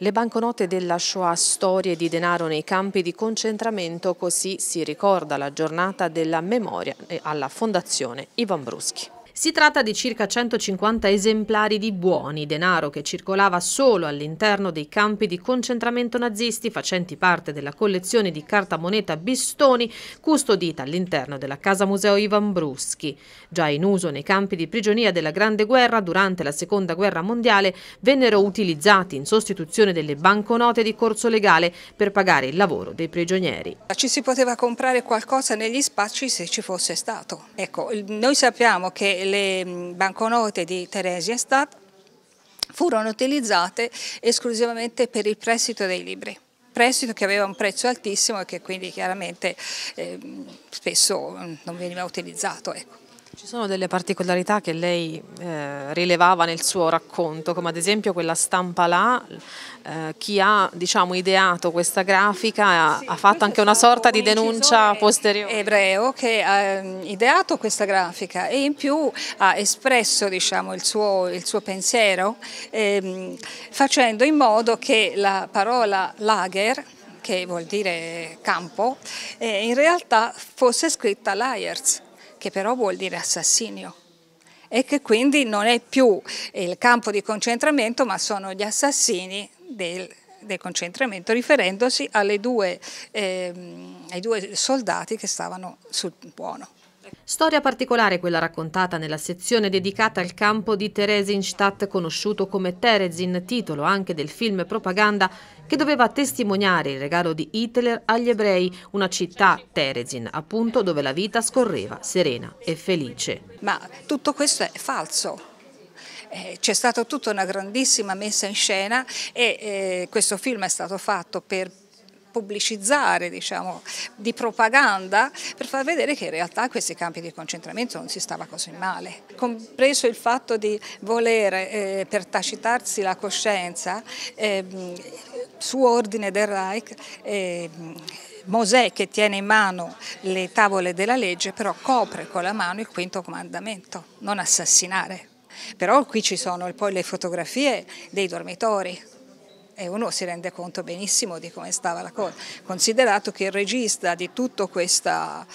Le banconote della Shoah, storie di denaro nei campi di concentramento, così si ricorda la giornata della memoria eh, alla Fondazione Ivan Bruschi. Si tratta di circa 150 esemplari di buoni, denaro che circolava solo all'interno dei campi di concentramento nazisti facenti parte della collezione di carta moneta Bistoni custodita all'interno della Casa Museo Ivan Bruschi. Già in uso nei campi di prigionia della Grande Guerra durante la Seconda Guerra Mondiale vennero utilizzati in sostituzione delle banconote di corso legale per pagare il lavoro dei prigionieri. Ci si poteva comprare qualcosa negli spazi se ci fosse stato. Ecco, noi sappiamo che le mm, banconote di Theresienstadt furono utilizzate esclusivamente per il prestito dei libri prestito che aveva un prezzo altissimo e che quindi chiaramente eh, spesso mm, non veniva utilizzato. Ecco. Ci sono delle particolarità che lei eh, rilevava nel suo racconto, come ad esempio quella stampa là, eh, chi ha diciamo, ideato questa grafica ha, sì, ha fatto anche una sorta un di denuncia posteriore. Ebreo che ha ehm, ideato questa grafica e in più ha espresso diciamo, il, suo, il, suo, pensiero ehm, facendo in modo che la parola lager che vuol dire campo, eh, in realtà fosse scritta Liars, che però vuol dire assassinio e che quindi non è più il campo di concentramento ma sono gli assassini del, del concentramento riferendosi due, eh, ai due soldati che stavano sul buono. Storia particolare quella raccontata nella sezione dedicata al campo di Theresienstadt, conosciuto come Terezin, titolo anche del film Propaganda, che doveva testimoniare il regalo di Hitler agli ebrei, una città, Terezin, appunto, dove la vita scorreva serena e felice. Ma tutto questo è falso, eh, c'è stata tutta una grandissima messa in scena e eh, questo film è stato fatto per pubblicizzare, diciamo, di propaganda per far vedere che in realtà questi campi di concentramento non si stava così male, compreso il fatto di volere eh, per tacitarsi la coscienza eh, su ordine del Reich eh, Mosè che tiene in mano le tavole della legge però copre con la mano il quinto comandamento, non assassinare. Però qui ci sono poi le fotografie dei dormitori e uno si rende conto benissimo di come stava la cosa, considerato che il regista di, questa,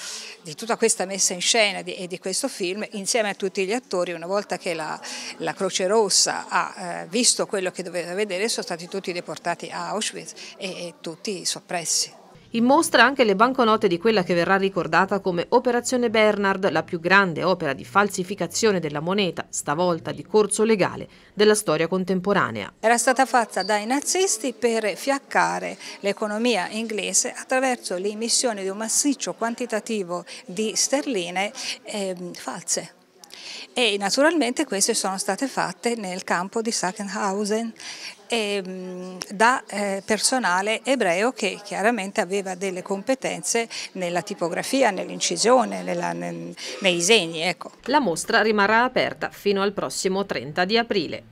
di tutta questa messa in scena di, e di questo film, insieme a tutti gli attori, una volta che la, la Croce Rossa ha eh, visto quello che doveva vedere, sono stati tutti deportati a Auschwitz e, e tutti soppressi. In mostra anche le banconote di quella che verrà ricordata come Operazione Bernard, la più grande opera di falsificazione della moneta, stavolta di corso legale, della storia contemporanea. Era stata fatta dai nazisti per fiaccare l'economia inglese attraverso l'emissione di un massiccio quantitativo di sterline eh, false e naturalmente queste sono state fatte nel campo di Sachsenhausen ehm, da eh, personale ebreo che chiaramente aveva delle competenze nella tipografia, nell'incisione, nel, nei disegni. Ecco. La mostra rimarrà aperta fino al prossimo 30 di aprile.